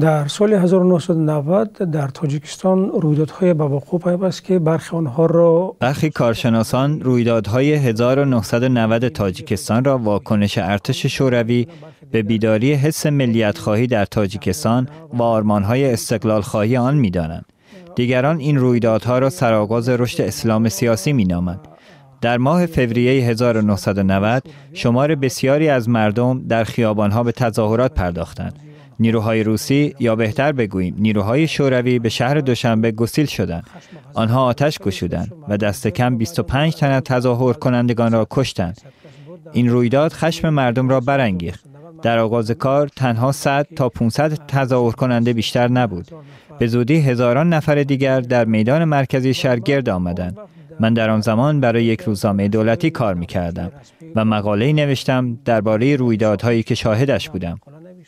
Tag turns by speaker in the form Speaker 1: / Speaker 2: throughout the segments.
Speaker 1: در سال 1990 تاجیکستان رویدادهای به ба است که برخی آنها را
Speaker 2: برخی کارشناسان رویدادهای 1990 تاجیکستان را واکنش ارتش شوروی به بیداری حس ملیت خواهی در تاجیکستان و آرمانهای استقلال خواهی آن می دانند. دیگران این رویدادها را سرآغاز رشد اسلام سیاسی می نامند. در ماه فوریه 1990 شمار بسیاری از مردم در خیابانها به تظاهرات پرداختند نیروهای روسی یا بهتر بگوییم نیروهای شوروی به شهر دوشنبه گسیل شدند. آنها آتش گشودند و دست کم 25 تن از تظاهر کنندگان را کشتند. این رویداد خشم مردم را برانگیخت. در آغاز کار تنها 100 تا 500 تظاهر کننده بیشتر نبود. به زودی هزاران نفر دیگر در میدان مرکزی شهر گرد آمدند. من در آن زمان برای یک روزنامه دولتی کار می کردم و مقاله نوشتم درباره رویدادهایی که شاهدش بودم.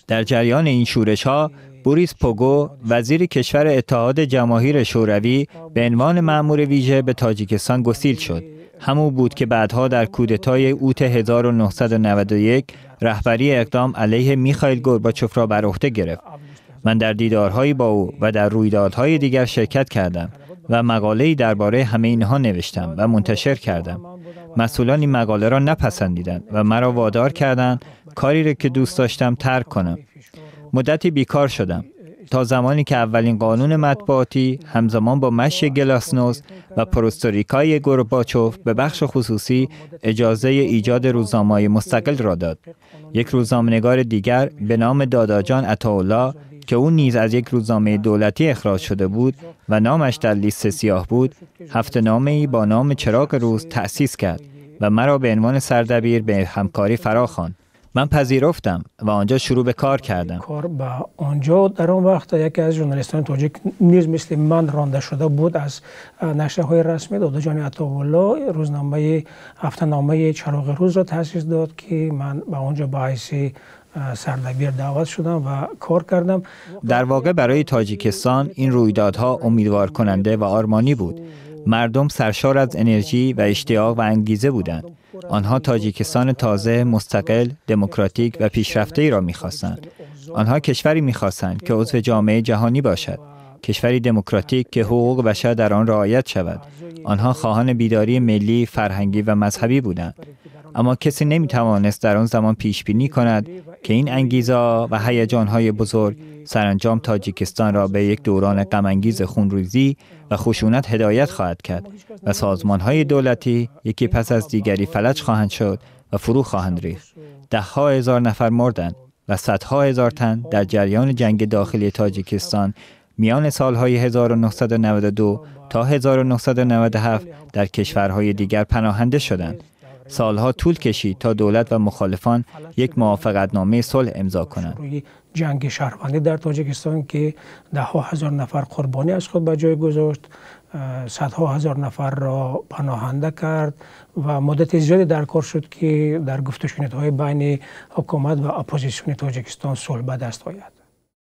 Speaker 2: در جریان این شورش ها بوریس پوگو وزیر کشور اتحاد جماهیر شوروی به عنوان مأمور ویژه به تاجیکستان گسیل شد همو بود که بعدها در کودتای اوت 1991 رهبری اقدام علیه میخائیل گورباچوف را بر عهده گرفت من در دیدارهایی با او و در رویدادهای دیگر شرکت کردم و مقاله‌ای درباره همه اینها نوشتم و منتشر کردم مسئولان این مقاله را نپسندیدند و مرا وادار کردند کاری را که دوست داشتم ترک کنم مدتی بیکار شدم تا زمانی که اولین قانون مطبوعاتی همزمان با مشی گلاسنوز و پروستوریکای گورباچوف به بخش خصوصی اجازه ایجاد روزنامه مستقل را داد. یک روزنامه‌نگار دیگر به نام داداجان عطاالله که او نیز از یک روزنامه دولتی اخراج شده بود و نامش در لیست سیاه بود هفته نامه ای با نام چراغ روز تأسیس کرد و مرا به عنوان سردبیر به همکاری فراخواند من پذیرفتم و آنجا شروع به کار کردم
Speaker 1: کار با آنجا در آن وقت یکی از ژورنالیستان تاجیک نیز مثل من رانده شده بود از نشه های رسمی دادا جان روزنامه هفته چراغ روز را تاسیس داد که من به آنجا به حیث سردبیر دعوت شدم و کار کردم
Speaker 2: در واقع برای تاجیکستان این رویدادها امیدوار کننده و آرمانی بود مردم سرشار از انرژی و اشتیاق و انگیزه بودند آنها تاجیکستان تازه، مستقل، دموکراتیک و پیشرفته ای را میخواستند. آنها کشوری میخواستند که عضو جامعه جهانی باشد. کشوری دموکراتیک که حقوق بشر در آن رعایت شود. آنها خواهان بیداری ملی، فرهنگی و مذهبی بودند. اما کسی نمی توانست در آن زمان پیش بینی کند که این انگیزه و های بزرگ سرانجام تاجیکستان را به یک دوران غمانگیز خونریزی و خشونت هدایت خواهد کرد و های دولتی یکی پس از دیگری فلج خواهند شد و فرو خواهند ریخت دهها هزار نفر مردند و صدها هزار تن در جریان جنگ داخلی تاجیکستان میان سالهای 1992 تا 1997 در کشورهای دیگر پناهنده شدند سالها طول کشید تا دولت و مخالفان یک موافقتنامه صلح امضا کنند
Speaker 1: جنگ شهروندی در تاجیکستان که ده ها هزار نفر قربانی از خود به جای گذاشت صدها هزار نفر را پناهنده کرد و مدت زیادی در کار شد که در گفتشونیت های بین حکومت و اپوزیسیون تاجیکستان صلح به دست آید